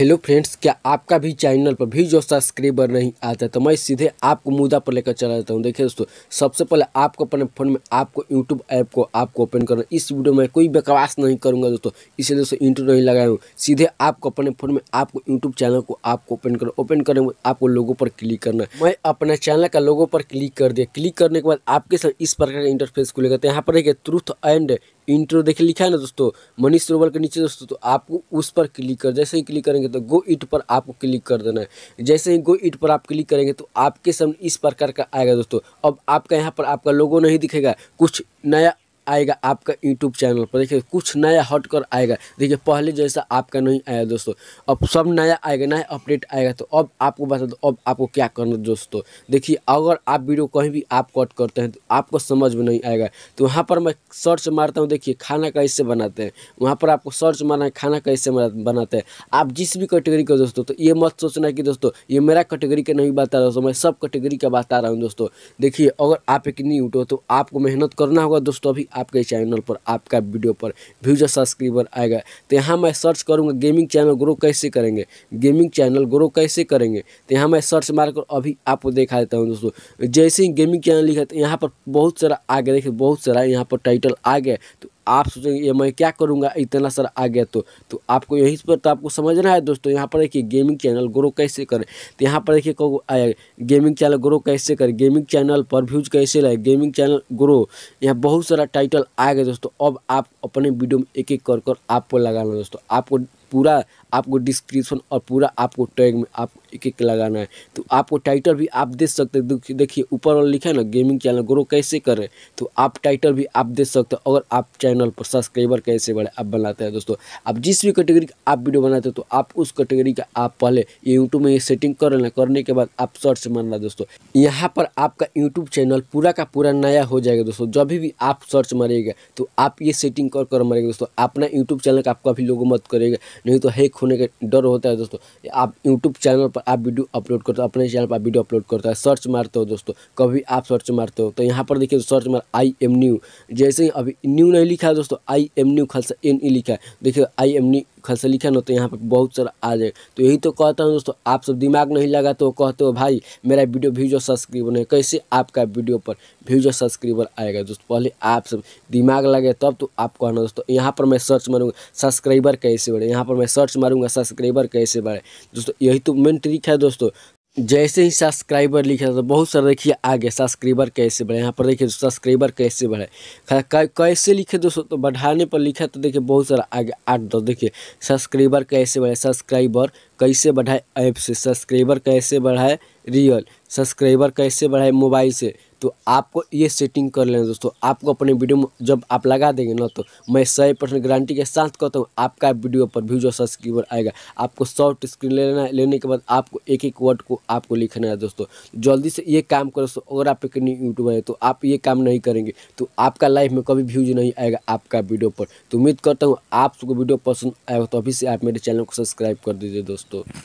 hello friends क्या आपका भी चैनल पर भी जो सब्सक्राइबर नहीं आता तो मैं सीधे आपको मुद्दा पर लेकर चला जाता हूँ देखिए दोस्तों सबसे पहले आपको अपने फ़ोन में आपको यूट्यूब ऐप को आपको ओपन करना इस वीडियो में कोई बकवास नहीं करूंगा दोस्तों इसलिए दोस्तों इंटू नहीं लगाया हूँ सीधे आपको अपने फ़ोन में आपको यूट्यूब चैनल को आपको ओपन करना ओपन करने के आपको लोगों पर क्लिक करना मैं अपने चैनल का लोगों पर क्लिक कर दिया क्लिक करने के बाद आपके साथ इस प्रकार का इंटरफेस खुलेगा तो यहाँ पर देखिए ट्रूथ एंड इंट्रो देखिए लिखा है ना दोस्तों मनीष सरोवर के नीचे दोस्तों तो आपको उस पर क्लिक कर जैसे ही क्लिक करेंगे तो गो इट पर आपको क्लिक कर देना है जैसे ही गो इट पर आप क्लिक करेंगे तो आपके सामने इस प्रकार का आएगा दोस्तों अब आपका यहाँ पर आपका लोगो नहीं दिखेगा कुछ नया आएगा आपका यूट्यूब चैनल पर देखिए कुछ नया हट कर आएगा देखिए पहले जैसा आपका नहीं आया दोस्तों अब सब नया आएगा नया अपडेट आएगा तो अब आपको बता दो अब आपको क्या करना दोस्तों देखिए अगर आप वीडियो कहीं भी आप कट करते हैं तो आपको समझ में नहीं आएगा तो वहाँ पर मैं सर्च मारता हूँ देखिए खाना कैसे बनाते हैं वहाँ पर आपको सर्च मारना है खाना कैसे बनाते हैं आप जिस भी कैटेगरी का दोस्तों तो ये मत सोचना कि दोस्तों ये मेरा कैटेगरी का नहीं बता दोस्तों मैं सब कैटेगरी का बता रहा हूँ दोस्तों देखिए अगर आप एक न्यूट हो तो आपको मेहनत करना होगा दोस्तों अभी आपके चैनल पर आपका वीडियो पर व्यूज सब्सक्राइबर आएगा तो यहाँ मैं सर्च करूँगा गेमिंग चैनल ग्रो कैसे करेंगे गेमिंग चैनल ग्रो कैसे करेंगे तो यहाँ मैं सर्च मार कर अभी आपको दिखा देता हूँ दोस्तों जैसे ही गेमिंग चैनल लिखा तो यहाँ पर बहुत सारा आ गया देखिए बहुत सारा यहाँ पर टाइटल आ गया तो आप सोचेंगे ये मैं क्या करूँगा इतना सर आ गया तो तो आपको यही पर तो आपको समझना है दोस्तों यहाँ पर देखिए गेमिंग चैनल ग्रो कैसे करें तो यहाँ पर देखिए कहो गेमिंग चैनल ग्रो कैसे करें गेमिंग चैनल पर व्यूज कैसे लाए गेमिंग चैनल ग्रो यहाँ बहुत सारा टाइटल आ गया दोस्तों अब आप अपने वीडियो में एक एक कर कर आपको लगाना दोस्तों आपको पूरा आपको डिस्क्रिप्शन और पूरा आपको टैग में आप एक एक लगाना है तो आपको टाइटल भी आप दे सकते हैं देखिए ऊपर वाला लिखा है ना गेमिंग चैनल ग्रो कैसे करें तो आप टाइटल भी आप दे सकते हो अगर आप चैनल पर सब्सक्राइबर कैसे बढ़े आप बनाते हैं दोस्तों आप जिस भी कैटेगरी का आप वीडियो बनाते हो तो आप उस कैटेगरी का आप पहले ये यूट्यूब में ये सेटिंग कर लेना करने के बाद आप सर्च मारना दोस्तों यहाँ पर आपका यूट्यूब चैनल पूरा का पूरा नया हो जाएगा दोस्तों जब भी आप सर्च मारेगा तो आप ये सेटिंग कर कर मारेगा दोस्तों अपना यूट्यूब चैनल का आप भी लोगों मत करेगा नहीं तो हैक होने का डर होता है दोस्तों आप यूट्यूब चैनल पर पर आप वीडियो अपलोड करते हो अपने चैनल पर वीडियो अपलोड करता है सर्च मारते हो दोस्तों कभी आप सर्च मारते हो तो यहाँ पर देखिए सर्च मार आई एम न्यू जैसे ही अभी न्यू नहीं लिखा है दोस्तों I am new Khalsa N E e लिखा है देखिए आई एम न्यू से लिखे हो तो यहाँ पर बहुत सारा आ जाए तो यही तो कहता हूँ दोस्तों आप सब दिमाग नहीं लगा तो कहते हो भाई मेरा वीडियो व्यूज और सब्सक्राइबर नहीं कैसे आपका वीडियो पर व्यूज और सब्सक्राइबर आएगा दोस्तों पहले आप सब दिमाग लगे तब तो आप कहना दोस्तों यहाँ पर मैं सर्च मारूंगा सब्सक्राइबर कैसे बढ़े यहाँ पर मैं सर्च मारूंगा सब्सक्राइबर कैसे बढ़े दोस्तों यही तो मेन ट्रिक है दोस्तों जैसे ही सब्सक्राइबर लिखा था तो बहुत सारा देखिए आगे सब्सक्राइबर कैसे बढ़े यहाँ पर देखिए सब्सक्राइबर तो कैसे बढ़े कैसे लिखे दोस्तों तो बढ़ाने पर लिखा तो देखिए बहुत सारा आगे आठ दो देखिए सब्सक्राइबर कैसे बढ़े सब्सक्राइबर कैसे बढ़ाए ऐप से सब्सक्राइबर कैसे बढ़ाए रियल सब्सक्राइबर कैसे बढ़ाए मोबाइल से तो आपको ये सेटिंग कर लेना दोस्तों आपको अपने वीडियो में जब आप लगा देंगे ना तो मैं सौ परसेंट गारंटी के साथ कहता हूँ आपका वीडियो पर व्यूज और सब्सक्राइबर आएगा आपको शॉर्ट स्क्रीन लेना है लेने के बाद आपको एक एक वर्ड को आपको लिखना है दोस्तों जल्दी से ये काम करो दोस्तों अगर आप एक न्यू यूट्यूबर हैं तो आप ये काम नहीं करेंगे तो आपका लाइफ में कभी व्यूज नहीं आएगा आपका वीडियो पर तो उम्मीद करता हूँ आपको वीडियो पसंद आएगा तो अभी से आप मेरे चैनल को सब्सक्राइब कर दीजिए दोस्तों